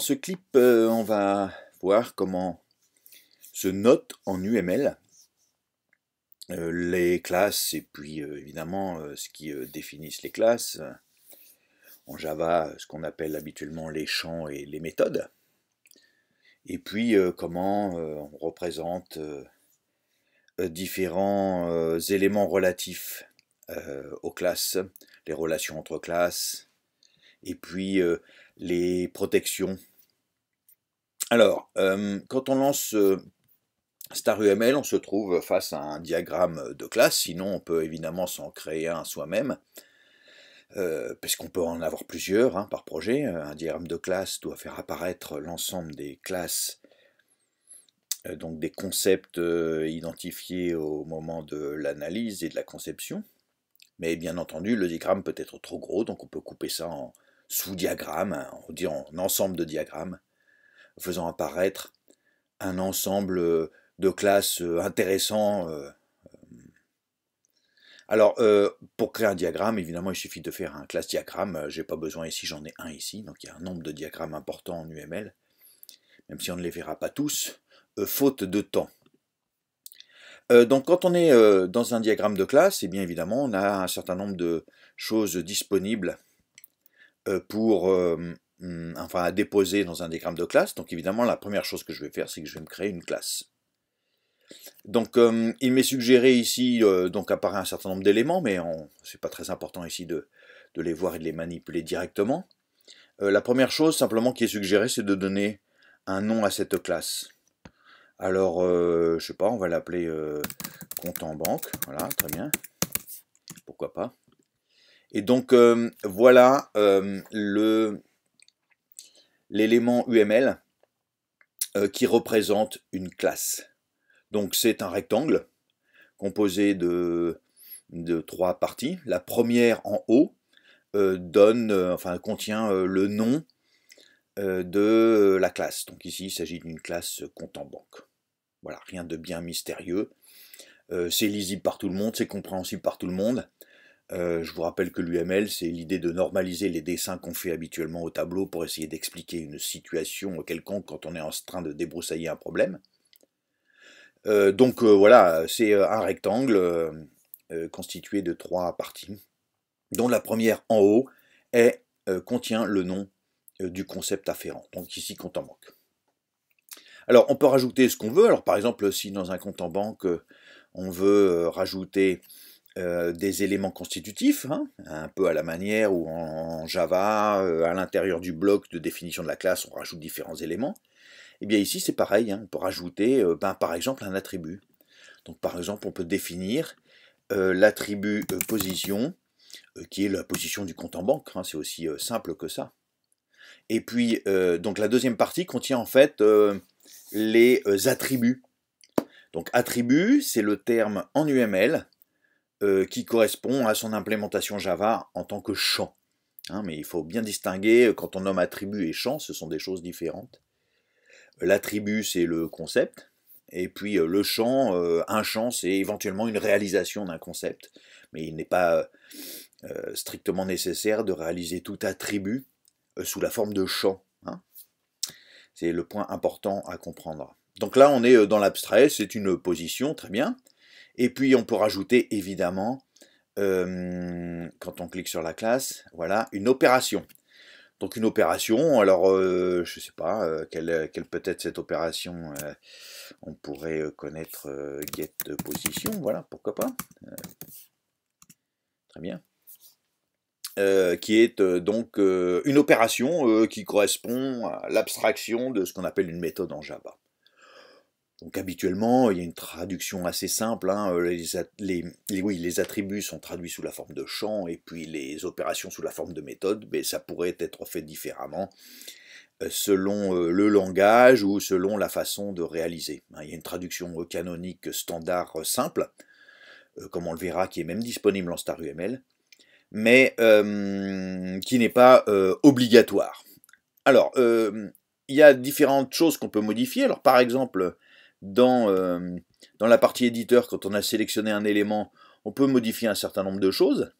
Dans ce clip, euh, on va voir comment se note en UML euh, les classes et puis euh, évidemment ce qui définissent les classes. En Java, ce qu'on appelle habituellement les champs et les méthodes. Et puis comment on représente différents éléments relatifs aux classes, les relations entre classes, et puis les protections alors, euh, quand on lance euh, StarUML, on se trouve face à un diagramme de classe, sinon on peut évidemment s'en créer un soi-même, euh, parce qu'on peut en avoir plusieurs hein, par projet. Un diagramme de classe doit faire apparaître l'ensemble des classes, donc des concepts identifiés au moment de l'analyse et de la conception. Mais bien entendu, le diagramme peut être trop gros, donc on peut couper ça en sous-diagrammes, hein, on dit en ensemble de diagrammes faisant apparaître un ensemble euh, de classes euh, intéressants. Euh, Alors, pour créer un diagramme, évidemment, il suffit de faire un classe diagramme. n'ai pas besoin ici, j'en ai un ici. Donc, il y a un nombre de diagrammes importants en UML, même si on ne les verra pas tous, faute de temps. donc, quand on est dans un diagramme de classe, et eh bien évidemment, on a un certain nombre de choses disponibles pour Hum, enfin à déposer dans un diagramme de classe. Donc évidemment, la première chose que je vais faire, c'est que je vais me créer une classe. Donc hum, il m'est suggéré ici, euh, donc apparaît un certain nombre d'éléments, mais ce n'est pas très important ici de, les voir et de les manipuler directement. Euh, la première chose simplement qui est suggérée, c'est de donner un nom à cette classe. Alors, euh, je sais pas, on va l'appeler compte en banque, voilà, très bien, pourquoi pas. Et donc, hum, voilà le, l'élément UML euh, qui représente une classe. Donc c'est un rectangle composé de, trois parties. La première en haut euh, donne, euh, enfin, contient le nom de la classe. Donc ici il s'agit d'une classe compte en banque. Voilà, rien de bien mystérieux. c'est lisible par tout le monde, c'est compréhensible par tout le monde. Euh, je vous rappelle que l'UML, c'est l'idée de normaliser les dessins qu'on fait habituellement au tableau pour essayer d'expliquer une situation quelconque quand on est en train de débroussailler un problème. Euh, donc euh, voilà, c'est un rectangle constitué de trois parties, dont la première en haut contient le nom du concept afférent, donc ici compte en banque. Alors on peut rajouter ce qu'on veut, alors par exemple si dans un compte en banque on veut rajouter euh, des éléments constitutifs, hein, un peu à la manière où en, Java, euh, à l'intérieur du bloc de définition de la classe, on rajoute différents éléments. Et eh bien ici, c'est pareil, on hein, peut rajouter euh, ben, par exemple un attribut. Donc par exemple, on peut définir l'attribut position, qui est la position du compte en banque, hein, c'est aussi simple que ça. Et puis, donc la deuxième partie contient en fait les attributs. Donc attribut, c'est le terme en UML euh, qui correspond à son implémentation Java en tant que champ. Hein, mais il faut bien distinguer euh, quand on nomme attribut et champ, ce sont des choses différentes. L'attribut, c'est le concept, et puis euh, le champ, un champ, c'est éventuellement une réalisation d'un concept, mais il n'est pas strictement nécessaire de réaliser tout attribut sous la forme de champ. Hein. C'est le point important à comprendre. Donc là, on est dans l'abstrait, c'est une position, très bien. Et puis on peut rajouter évidemment, euh, quand on clique sur la classe, voilà, une opération. Donc une opération, alors euh, je ne sais pas, euh, quelle, peut être cette opération On pourrait connaître get position, voilà, pourquoi pas. très bien. qui est donc une opération qui correspond à l'abstraction de ce qu'on appelle une méthode en Java. Donc habituellement, il y a une traduction assez simple. Hein, euh, les, oui, les attributs sont traduits sous la forme de champs et puis les opérations sous la forme de méthodes, mais ça pourrait être fait différemment euh, selon euh, le langage ou selon la façon de réaliser. Hein. Il y a une traduction canonique standard simple, comme on le verra, qui est même disponible en StarUML, mais qui n'est pas obligatoire. Alors, il y a différentes choses qu'on peut modifier. Alors, par exemple, euh, dans, la partie éditeur, quand on a sélectionné un élément, on peut modifier un certain nombre de choses.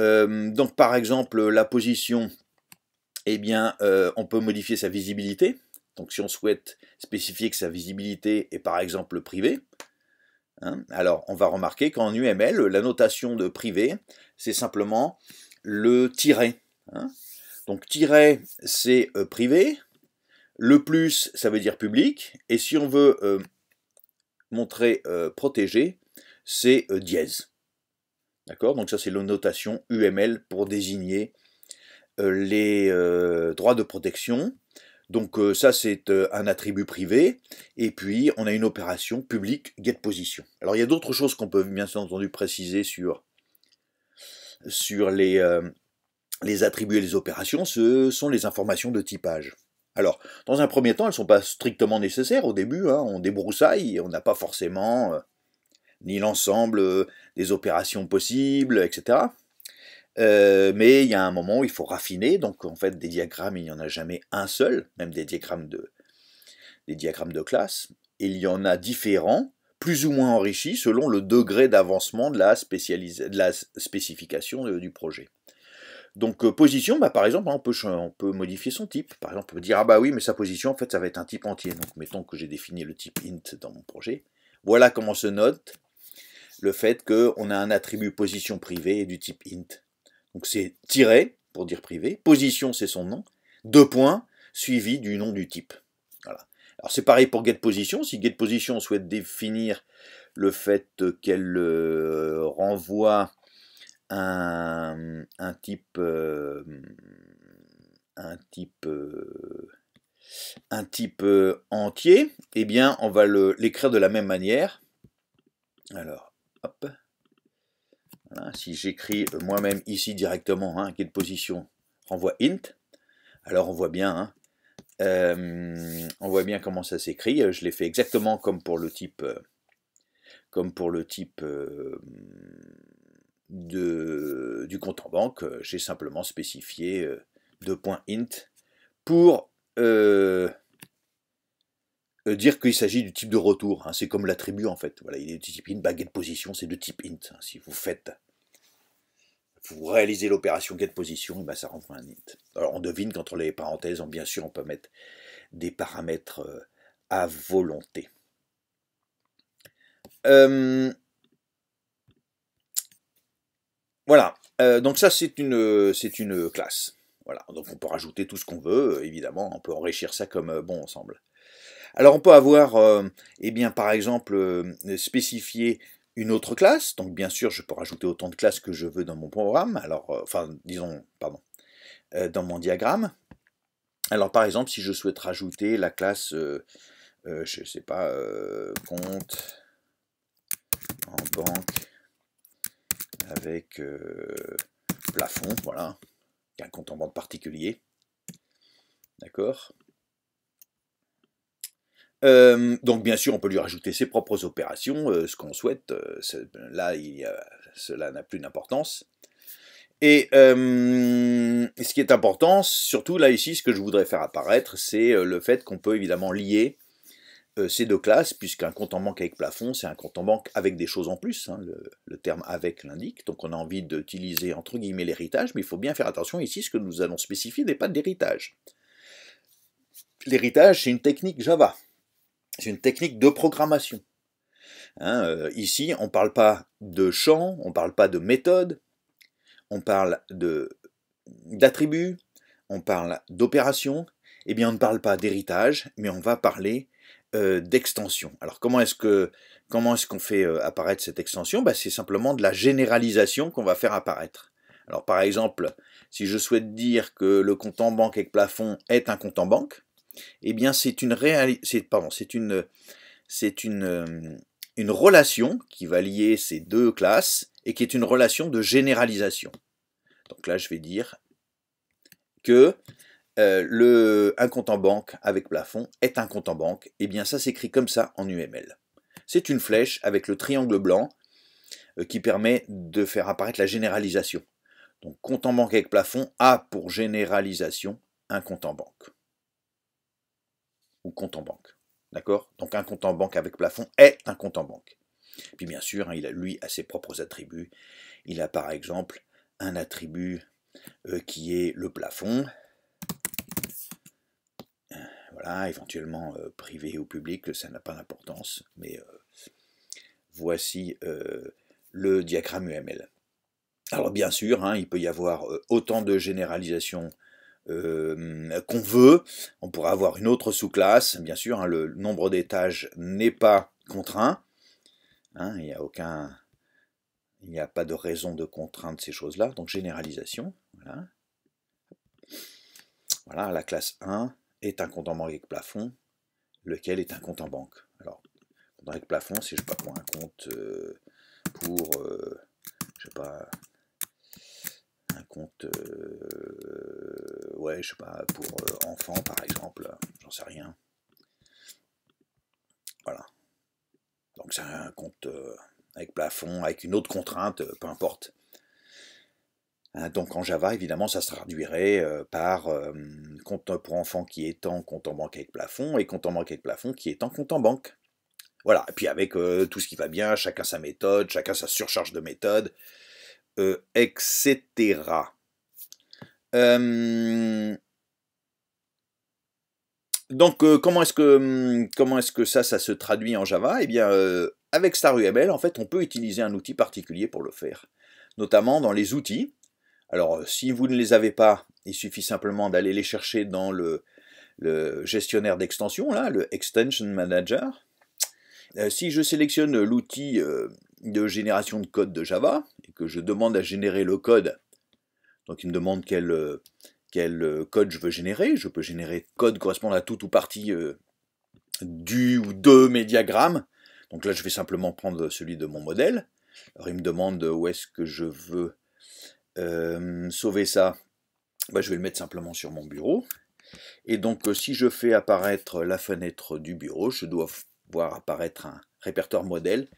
Euh, donc par exemple, la position, eh bien, euh, on peut modifier sa visibilité. Donc si on souhaite spécifier que sa visibilité est par exemple privée, hein, alors on va remarquer qu'en UML, la notation de privé, c'est simplement le tiret. Hein. Donc tiret, c'est privé, le plus, ça veut dire public. Et si on veut euh, montrer euh, protégé, c'est euh, dièse. D'accord Donc ça, c'est la notation UML pour désigner les droits de protection. Donc ça, c'est un attribut privé. Et puis, on a une opération publique position. Alors, il y a d'autres choses qu'on peut bien entendu préciser sur, sur les, les attributs et les opérations. Ce sont les informations de typage. Alors, dans un premier temps, elles ne sont pas strictement nécessaires au début, hein. on débroussaille, on n'a pas forcément euh, ni l'ensemble euh, des opérations possibles, etc. Euh, mais il y a un moment où il faut raffiner, donc en fait des diagrammes, il n'y en a jamais un seul, même des diagrammes de, des diagrammes de classe, il y en a différents, plus ou moins enrichis selon le degré d'avancement de, la spécification du projet. Donc euh, position, bah, par exemple, hein, on peut, modifier son type. Par exemple, on peut dire, ah bah oui, mais sa position, en fait, ça va être un type entier. Donc mettons que j'ai défini le type int dans mon projet. Voilà comment se note le fait qu'on a un attribut position privée du type int. Donc c'est tiré, pour dire privé, position c'est son nom, deux points, suivi du nom du type. Voilà. Alors c'est pareil pour getPosition, si getPosition souhaite définir le fait qu'elle euh, renvoie un, type, euh, un type, euh, un type euh, entier, eh bien, on va l'écrire de la même manière. Alors, hop. si j'écris moi-même ici directement, hein, qui position, renvoie int. Alors, on voit bien, hein. on voit bien comment ça s'écrit. Je l'ai fait exactement comme pour le type, comme pour le type du compte en banque, euh, j'ai simplement spécifié 2.int euh, points pour euh, dire qu'il s'agit du type de retour. Hein. c'est comme l'attribut en fait. Voilà, il est de type int, getPosition, c'est de type int. Hein. si vous faites, vous réalisez l'opération getPosition, et eh ben, ça renvoie un int. Alors on devine qu'entre les parenthèses, bien sûr, on peut mettre des paramètres à volonté. Euh, voilà. Euh, donc ça, c'est une, euh, c'est une classe. Voilà. Donc on peut rajouter tout ce qu'on veut, euh, évidemment. On peut enrichir ça comme bon ensemble. Alors on peut avoir, eh bien, par exemple, spécifié une autre classe. Donc bien sûr, je peux rajouter autant de classes que je veux dans mon programme. Alors, enfin, disons, pardon, dans mon diagramme. Alors par exemple, si je souhaite rajouter la classe, je ne sais pas, compte en banque avec euh, plafond, voilà, qui est un compte en banque particulier. D'accord euh, donc bien sûr, on peut lui rajouter ses propres opérations, euh, ce qu'on souhaite. là, cela n'a plus d'importance. Et ce qui est important, surtout là ici, ce que je voudrais faire apparaître, c'est le fait qu'on peut évidemment lier euh, c'est ces deux classes, puisqu'un compte en banque avec plafond, c'est un compte en banque avec des choses en plus, hein, le, terme avec l'indique, donc on a envie d'utiliser entre guillemets l'héritage, mais il faut bien faire attention ici, ce que nous allons spécifier n'est pas d'héritage. l'héritage. c'est une technique Java, c'est une technique de programmation. Hein, euh, ici, on ne parle pas de champ, on ne parle pas de méthode, on parle d'attributs, on parle d'opérations, eh bien on ne parle pas d'héritage, mais on va parler euh, d'extension. Alors comment est-ce que comment est-ce qu'on fait euh, apparaître cette extension bah, C'est simplement de la généralisation qu'on va faire apparaître. Alors par exemple, si je souhaite dire que le compte en banque avec plafond est un compte en banque, eh bien c'est une c'est c'est une euh, une relation qui va lier ces deux classes et qui est une relation de généralisation. Donc là, je vais dire que euh, le, un compte en banque avec plafond est un compte en banque, et eh bien ça s'écrit comme ça en UML. C'est une flèche avec le triangle blanc euh, qui permet de faire apparaître la généralisation. Donc compte en banque avec plafond a pour généralisation un compte en banque. Ou compte en banque. D'accord Donc un compte en banque avec plafond est un compte en banque. Puis bien sûr, hein, il a, lui a ses propres attributs. Il a par exemple un attribut euh, qui est le plafond, voilà, éventuellement euh, privé ou public, ça n'a pas d'importance, mais euh, voici euh, le diagramme UML. Alors bien sûr, hein, il peut y avoir autant de généralisations qu'on veut. On pourra avoir une autre sous-classe, bien sûr, hein, le nombre d'étages n'est pas contraint. Hein, il n'y a aucun. Il n'y a pas de raison de contraindre ces choses-là. Donc généralisation. voilà, la classe 1, est un compte en banque avec plafond, lequel est un compte en banque. Alors, compte avec plafond, si je pas pour un compte euh, pour, euh, je sais pas, un compte, euh, ouais, je sais pas, pour enfants par exemple, j'en sais rien. Voilà. Donc c'est un compte avec plafond, avec une autre contrainte, peu importe. Hein, donc en Java, évidemment, ça se traduirait euh, par euh, compte pour enfants qui est en compte en banque avec plafond et compte en banque avec plafond qui est en compte en banque. Voilà, et puis avec euh, tout ce qui va bien, chacun sa méthode, chacun sa surcharge de méthode, etc. Donc comment est-ce que, hmm, est que ça, ça se traduit en Java Eh bien, avec StarUML, en fait, on peut utiliser un outil particulier pour le faire, notamment dans les outils. Alors, euh, si vous ne les avez pas, il suffit simplement d'aller les chercher dans le, gestionnaire d'extension, là, le Extension Manager. Euh, si je sélectionne l'outil euh, de génération de code de Java et que je demande à générer le code, donc il me demande quel, quel code je veux générer, je peux générer code correspondant à toute ou partie du ou de mes diagrammes. Donc là, je vais simplement prendre celui de mon modèle. Alors, il me demande où est-ce que je veux euh, sauver ça, bah, je vais le mettre simplement sur mon bureau. Et donc, euh, si je fais apparaître la fenêtre du bureau, je dois voir apparaître un répertoire modèle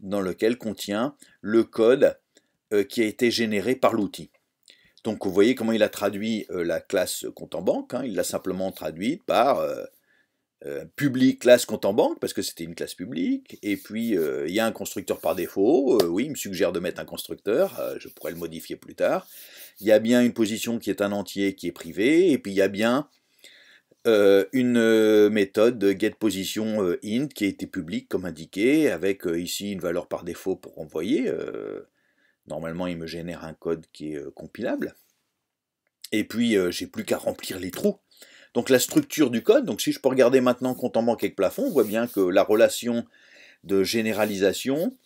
dans lequel contient le code euh, qui a été généré par l'outil. Donc vous voyez comment il a traduit la classe compte en banque, hein. il l'a simplement traduit par euh, public classe compte en banque parce que c'était une classe publique et puis euh, il y a un constructeur par défaut euh, oui il me suggère de mettre un constructeur je pourrais le modifier plus tard il y a bien une position qui est un entier qui est privé et puis il y a bien une méthode de position int qui a été publique comme indiqué avec ici une valeur par défaut pour envoyer normalement il me génère un code qui est compilable et puis j'ai plus qu'à remplir les trous donc la structure du code, donc si je peux regarder maintenant compte en banque avec plafond, on voit bien que la relation de généralisation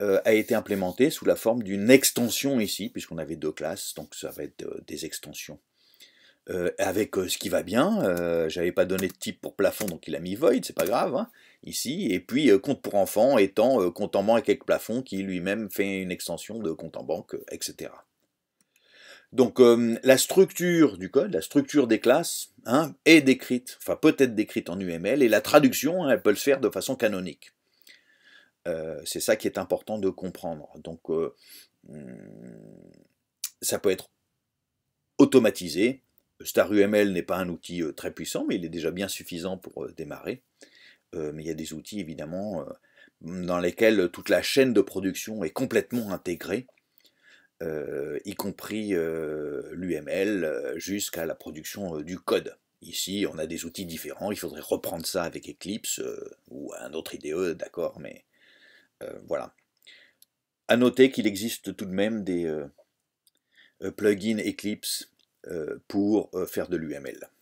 euh, a été implémentée sous la forme d'une extension ici, puisqu'on avait deux classes, donc ça va être euh, des extensions. Euh, avec ce qui va bien, j'avais pas donné de type pour plafond, donc il a mis void, c'est pas grave, hein, ici, et puis compte pour enfant étant compte en banque avec plafond qui lui-même fait une extension de compte en banque, etc. Donc euh, la structure du code, la structure des classes, hein, est décrite, enfin peut-être décrite en UML, et la traduction, hein, elle peut le faire de façon canonique. Euh, c'est ça qui est important de comprendre. Donc euh, hmm, ça peut être automatisé. Star UML n'est pas un outil très puissant, mais il est déjà bien suffisant pour démarrer. mais il y a des outils évidemment dans lesquels toute la chaîne de production est complètement intégrée. Euh, y compris euh, l'UML, euh, jusqu'à la production du code. Ici, on a des outils différents, il faudrait reprendre ça avec Eclipse ou un autre IDE, d'accord, mais voilà. À noter qu'il existe tout de même des plugins Eclipse pour faire de l'UML.